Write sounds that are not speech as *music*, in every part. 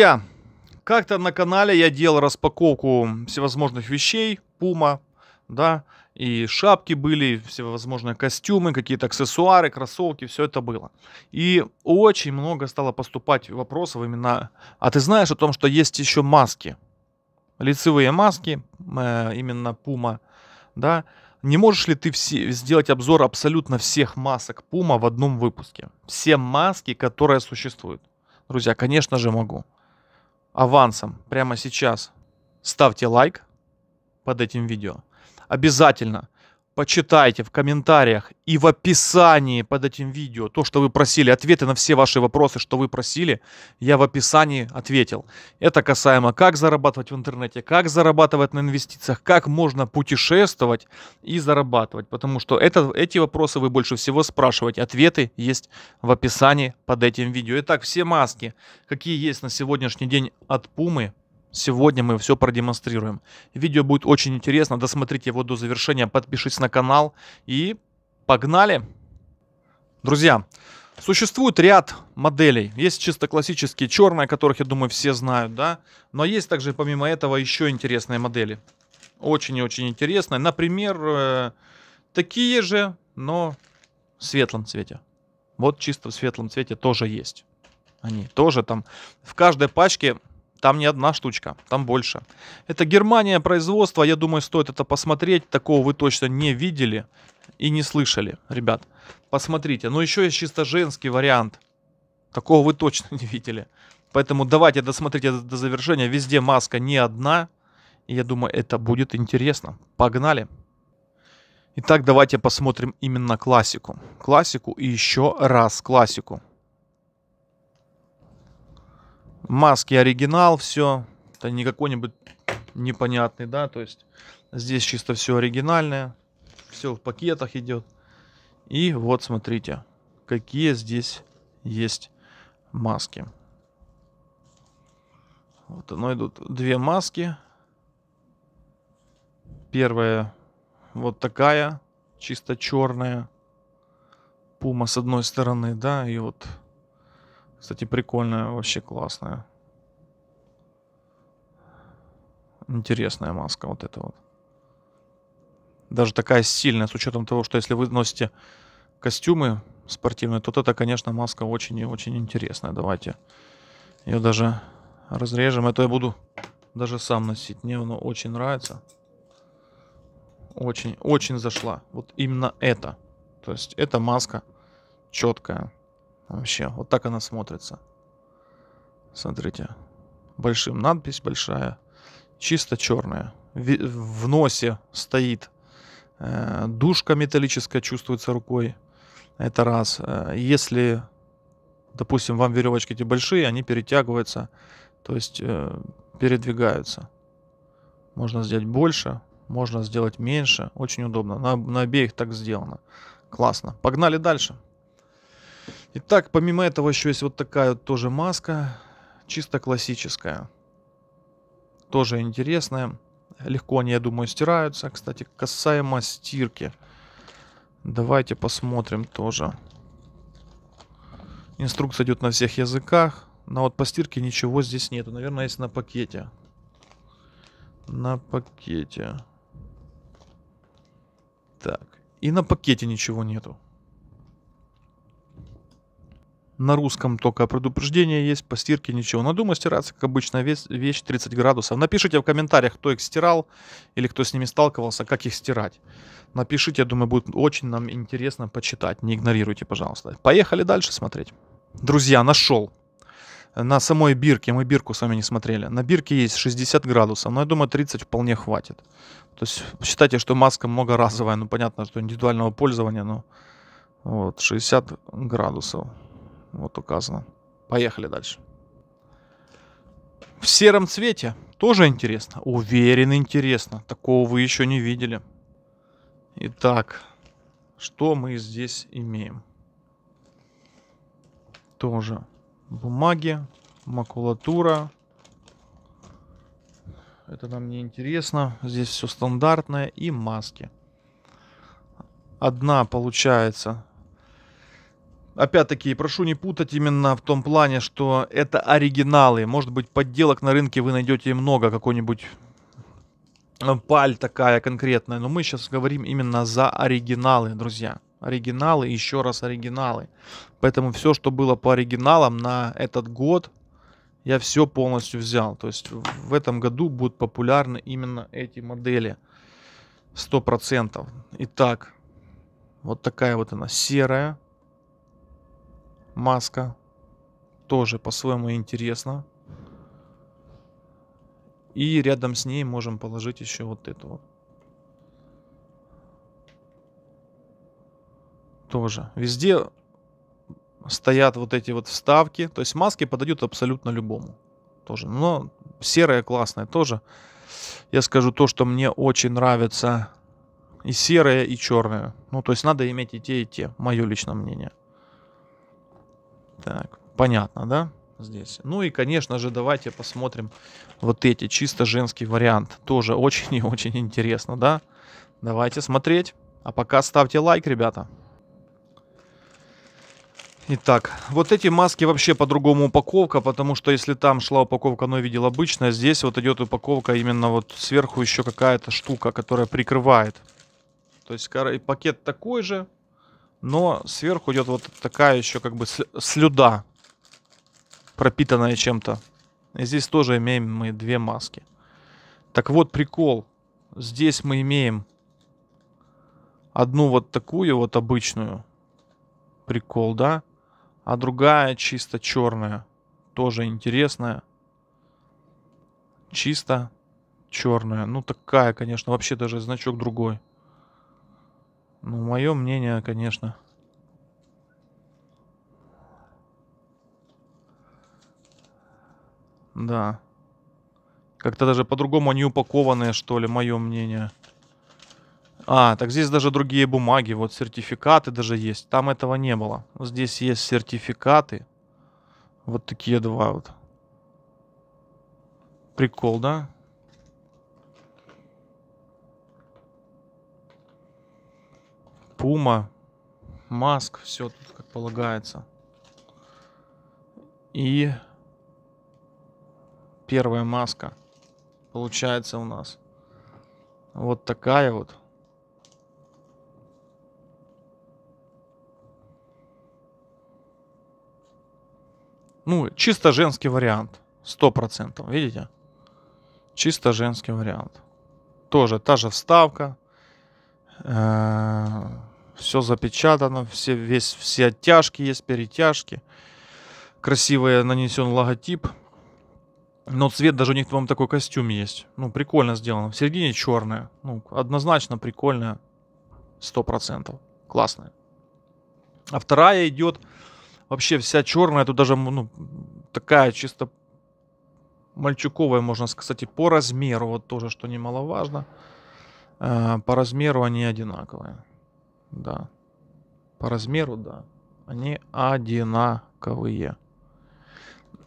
Друзья, как-то на канале я делал распаковку всевозможных вещей, пума, да, и шапки были, всевозможные костюмы, какие-то аксессуары, кроссовки, все это было. И очень много стало поступать вопросов именно, а ты знаешь о том, что есть еще маски, лицевые маски, э, именно пума, да, не можешь ли ты все, сделать обзор абсолютно всех масок пума в одном выпуске? Все маски, которые существуют. Друзья, конечно же могу авансом прямо сейчас, ставьте лайк под этим видео. Обязательно почитайте в комментариях и в описании под этим видео то, что вы просили, ответы на все ваши вопросы, что вы просили, я в описании ответил. Это касаемо как зарабатывать в интернете, как зарабатывать на инвестициях, как можно путешествовать и зарабатывать, потому что это, эти вопросы вы больше всего спрашиваете, ответы есть в описании под этим видео. Итак, все маски, какие есть на сегодняшний день от Пумы, Сегодня мы все продемонстрируем. Видео будет очень интересно, досмотрите его до завершения, подпишись на канал и погнали! Друзья, Существует ряд моделей. Есть чисто классические черные, которых, я думаю, все знают, да. Но есть также, помимо этого, еще интересные модели. Очень и очень интересные. Например, э, такие же, но в светлом цвете. Вот чисто в светлом цвете тоже есть. Они тоже там в каждой пачке там не одна штучка, там больше. Это Германия, производство, я думаю, стоит это посмотреть. Такого вы точно не видели и не слышали, ребят. Посмотрите. Но еще есть чисто женский вариант. Такого вы точно не видели. Поэтому давайте досмотрите до завершения. Везде маска не одна. И я думаю, это будет интересно. Погнали. Итак, давайте посмотрим именно классику. Классику и еще раз классику. Маски оригинал, все. Это не какой-нибудь непонятный, да, то есть здесь чисто все оригинальное. Все в пакетах идет. И вот смотрите, какие здесь есть маски. Вот оно идут две маски. Первая вот такая, чисто черная. Пума с одной стороны, да, и вот кстати, прикольная, вообще классная. Интересная маска вот эта вот. Даже такая сильная, с учетом того, что если вы носите костюмы спортивные, то это, конечно, маска очень и очень интересная. Давайте ее даже разрежем. Это а я буду даже сам носить. Мне оно очень нравится. Очень, очень зашла. Вот именно это. То есть эта маска четкая. Вообще, вот так она смотрится. Смотрите. Большим надпись большая. Чисто черная. В, в носе стоит. Э, душка металлическая чувствуется рукой. Это раз. Э, если, допустим, вам веревочки эти большие, они перетягиваются, то есть э, передвигаются. Можно сделать больше, можно сделать меньше. Очень удобно. На, на обеих так сделано. Классно. Погнали дальше. Итак, помимо этого еще есть вот такая вот тоже маска, чисто классическая. Тоже интересная. Легко они, я думаю, стираются. Кстати, касаемо стирки. Давайте посмотрим тоже. Инструкция идет на всех языках. Но вот по стирке ничего здесь нету. Наверное, есть на пакете. На пакете. Так. И на пакете ничего нету на русском только предупреждение есть, по стирке ничего. На Дума стираться, как обычно, вещь, вещь 30 градусов. Напишите в комментариях, кто их стирал или кто с ними сталкивался, как их стирать. Напишите, я думаю, будет очень нам интересно почитать. Не игнорируйте, пожалуйста. Поехали дальше смотреть. Друзья, нашел. На самой бирке, мы бирку с вами не смотрели, на бирке есть 60 градусов, но я думаю 30 вполне хватит. То есть считайте, что маска многоразовая, ну понятно, что индивидуального пользования, но вот 60 градусов. Вот указано. Поехали дальше. В сером цвете тоже интересно. Уверен, интересно. Такого вы еще не видели. Итак, что мы здесь имеем? Тоже бумаги, макулатура. Это нам не интересно. Здесь все стандартное и маски. Одна получается Опять-таки, прошу не путать именно в том плане, что это оригиналы. Может быть, подделок на рынке вы найдете много, какой-нибудь э, паль такая конкретная. Но мы сейчас говорим именно за оригиналы, друзья. Оригиналы, еще раз оригиналы. Поэтому все, что было по оригиналам на этот год, я все полностью взял. То есть в этом году будут популярны именно эти модели. 100%. Итак, вот такая вот она серая маска. Тоже по-своему интересно. И рядом с ней можем положить еще вот эту вот. Тоже. Везде стоят вот эти вот вставки. То есть маски подойдут абсолютно любому. Тоже. Но серая классная тоже. Я скажу то, что мне очень нравится и серая, и черная. Ну, то есть надо иметь и те, и те. Мое личное мнение. Так, понятно, да? Здесь. Ну и, конечно же, давайте посмотрим вот эти, чисто женский вариант. Тоже *laughs* очень и очень интересно, да? Давайте смотреть. А пока ставьте лайк, ребята. Итак, вот эти маски вообще по-другому упаковка, потому что если там шла упаковка, но я видел обычно, здесь вот идет упаковка именно вот сверху еще какая-то штука, которая прикрывает. То есть пакет такой же, но сверху идет вот такая еще как бы слюда, пропитанная чем-то. И здесь тоже имеем мы две маски. Так вот прикол. Здесь мы имеем одну вот такую вот обычную. Прикол, да? А другая чисто черная. Тоже интересная. Чисто черная. Ну такая, конечно. Вообще даже значок другой. Ну, мое мнение, конечно. Да. Как-то даже по-другому они упакованы, что ли, мое мнение. А, так здесь даже другие бумаги, вот сертификаты даже есть. Там этого не было. Здесь есть сертификаты. Вот такие два вот. Прикол, да? пума, маск, все тут как полагается. И первая маска получается у нас вот такая вот. Ну, чисто женский вариант. Сто процентов, видите? Чисто женский вариант. Тоже та же вставка. Э -э все запечатано, все, весь, все оттяжки есть, перетяжки. Красивый нанесен логотип. Но цвет даже у них там такой костюм есть. Ну, прикольно сделано. В середине черная. Ну, однозначно прикольная. Сто процентов. Классная. А вторая идет вообще вся черная. Тут даже, ну, такая чисто мальчуковая, можно сказать, и по размеру. Вот тоже, что немаловажно. Э, по размеру они одинаковые да. По размеру, да. Они одинаковые.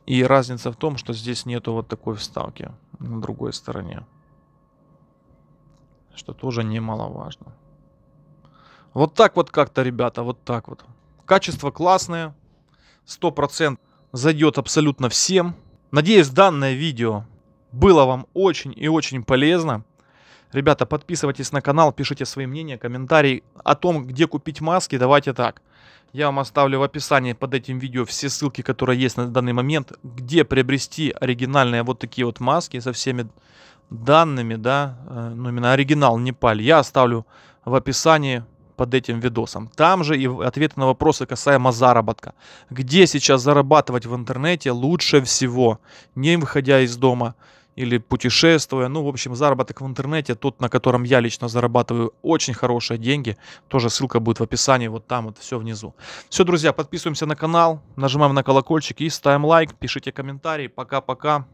И разница в том, что здесь нету вот такой вставки на другой стороне. Что тоже немаловажно. Вот так вот как-то, ребята, вот так вот. Качество классное. 100% зайдет абсолютно всем. Надеюсь, данное видео было вам очень и очень полезно. Ребята, подписывайтесь на канал, пишите свои мнения, комментарии о том, где купить маски. Давайте так. Я вам оставлю в описании под этим видео все ссылки, которые есть на данный момент, где приобрести оригинальные вот такие вот маски со всеми данными, да, э, ну именно оригинал Непаль. Я оставлю в описании под этим видосом. Там же и ответы на вопросы касаемо заработка. Где сейчас зарабатывать в интернете лучше всего, не выходя из дома, или путешествуя. Ну, в общем, заработок в интернете, тот, на котором я лично зарабатываю очень хорошие деньги. Тоже ссылка будет в описании, вот там вот все внизу. Все, друзья, подписываемся на канал, нажимаем на колокольчик и ставим лайк, пишите комментарии. Пока-пока.